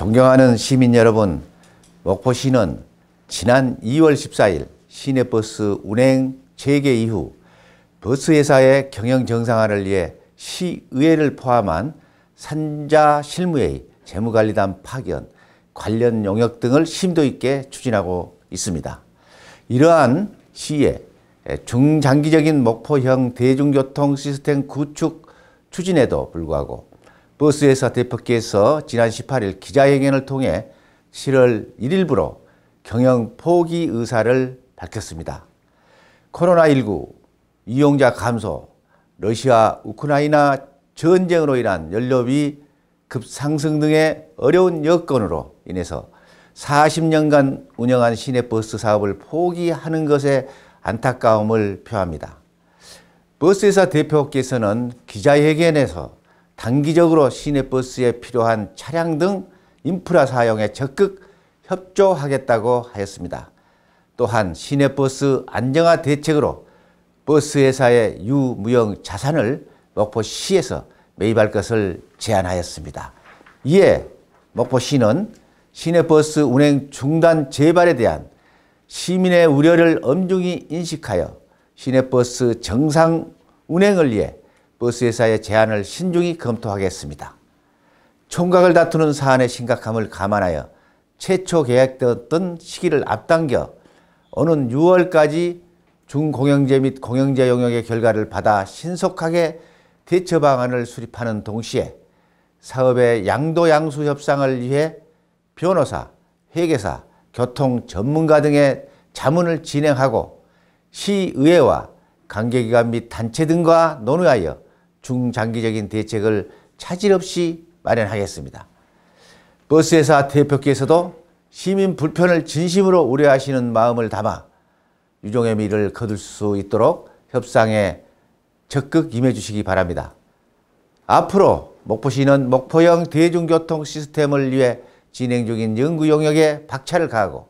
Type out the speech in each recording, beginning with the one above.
존경하는 시민 여러분, 목포시는 지난 2월 14일 시내버스 운행 재개 이후 버스회사의 경영 정상화를 위해 시의회를 포함한 산자실무회의 재무관리단 파견, 관련 용역 등을 심도 있게 추진하고 있습니다. 이러한 시의 중장기적인 목포형 대중교통 시스템 구축 추진에도 불구하고 버스에서 대표께서 지난 18일 기자회견을 통해 7월 1일부로 경영 포기 의사를 밝혔습니다. 코로나19, 이용자 감소, 러시아, 우크라이나 전쟁으로 인한 연료비 급상승 등의 어려운 여건으로 인해서 40년간 운영한 시내버스 사업을 포기하는 것에 안타까움을 표합니다. 버스회사 대표께서는 기자회견에서 단기적으로 시내버스에 필요한 차량 등 인프라 사용에 적극 협조하겠다고 하였습니다. 또한 시내버스 안정화 대책으로 버스 회사의 유무형 자산을 목포시에서 매입할 것을 제안하였습니다. 이에 목포시는 시내버스 운행 중단 재발에 대한 시민의 우려를 엄중히 인식하여 시내버스 정상 운행을 위해 버스 회사의 제안을 신중히 검토하겠습니다. 총각을 다투는 사안의 심각함을 감안하여 최초 계획되었던 시기를 앞당겨 오는 6월까지 중공영제 및 공영제 영역의 결과를 받아 신속하게 대처 방안을 수립하는 동시에 사업의 양도양수 협상을 위해 변호사, 회계사, 교통 전문가 등의 자문을 진행하고 시의회와 관계기관 및 단체 등과 논의하여 중장기적인 대책을 차질 없이 마련하겠습니다. 버스 회사 대표께서도 시민 불편을 진심으로 우려하시는 마음을 담아 유종의 미를 거둘 수 있도록 협상에 적극 임해 주시기 바랍니다. 앞으로 목포시는 목포형 대중교통 시스템을 위해 진행 중인 연구 용역에 박차를 가하고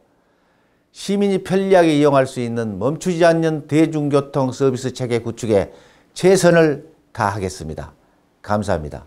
시민이 편리하게 이용할 수 있는 멈추지 않는 대중교통 서비스 체계 구축에 최선을 가 하겠습니다. 감사합니다.